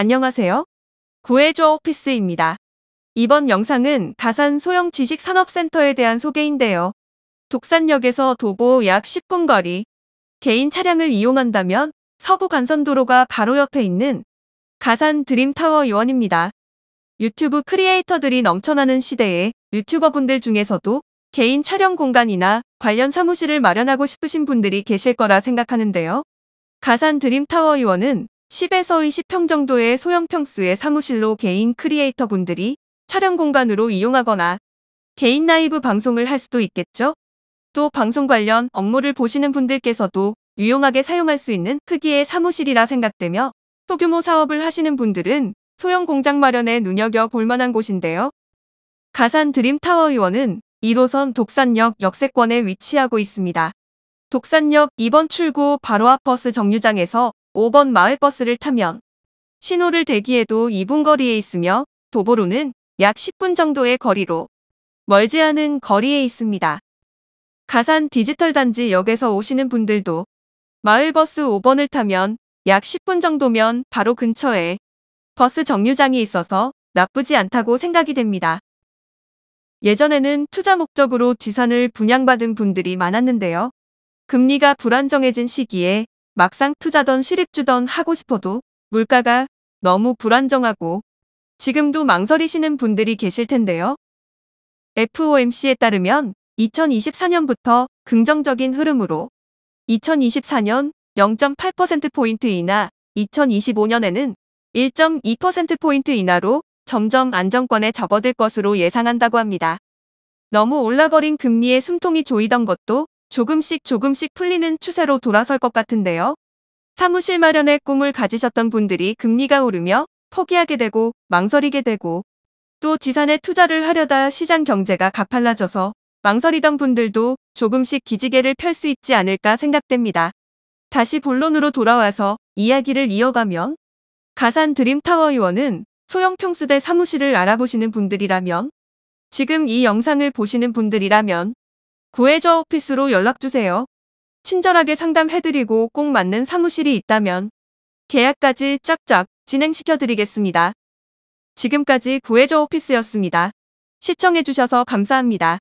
안녕하세요. 구해줘 오피스입니다. 이번 영상은 다산 소형 지식산업센터에 대한 소개인데요. 독산역에서 도보 약 10분 거리, 개인 차량을 이용한다면 서부 간선도로가 바로 옆에 있는 가산 드림타워 요원입니다. 유튜브 크리에이터들이 넘쳐나는 시대에 유튜버분들 중에서도 개인 촬영 공간이나 관련 사무실을 마련하고 싶으신 분들이 계실 거라 생각하는데요. 가산 드림타워 요원은 10에서 20평 정도의 소형평수의 사무실로 개인 크리에이터분들이 촬영 공간으로 이용하거나 개인 라이브 방송을 할 수도 있겠죠? 또 방송 관련 업무를 보시는 분들께서도 유용하게 사용할 수 있는 크기의 사무실이라 생각되며 소규모 사업을 하시는 분들은 소형 공장 마련에 눈여겨 볼 만한 곳인데요. 가산 드림타워 의원은 1호선 독산역 역세권에 위치하고 있습니다. 독산역 2번 출구 바로 앞 버스 정류장에서 5번 마을버스를 타면 신호를 대기해도 2분 거리에 있으며 도보로는 약 10분 정도의 거리로 멀지 않은 거리에 있습니다. 가산 디지털단지 역에서 오시는 분들도 마을버스 5번을 타면 약 10분 정도면 바로 근처에 버스 정류장이 있어서 나쁘지 않다고 생각이 됩니다. 예전에는 투자 목적으로 지산을 분양받은 분들이 많았는데요. 금리가 불안정해진 시기에 막상 투자던 실입주던 하고 싶어도 물가가 너무 불안정하고 지금도 망설이시는 분들이 계실 텐데요. FOMC에 따르면 2024년부터 긍정적인 흐름으로 2024년 0.8%포인트 인하 2025년에는 1.2%포인트 인하로 점점 안정권에 접어들 것으로 예상한다고 합니다. 너무 올라버린 금리에 숨통이 조이던 것도 조금씩 조금씩 풀리는 추세로 돌아설 것 같은데요. 사무실 마련의 꿈을 가지셨던 분들이 금리가 오르며 포기하게 되고 망설이게 되고 또 지산에 투자를 하려다 시장 경제가 가팔라져서 망설이던 분들도 조금씩 기지개를 펼 수 있지 않을까 생각됩니다. 다시 본론으로 돌아와서 이야기를 이어가면 가산 드림타워 의원은 소형 평수대 사무실을 알아보시는 분들이라면 지금 이 영상을 보시는 분들이라면 구해저 오피스로 연락주세요. 친절하게 상담해드리고 꼭 맞는 사무실이 있다면 계약까지 쫙쫙 진행시켜드리겠습니다. 지금까지 구해저 오피스였습니다. 시청해주셔서 감사합니다.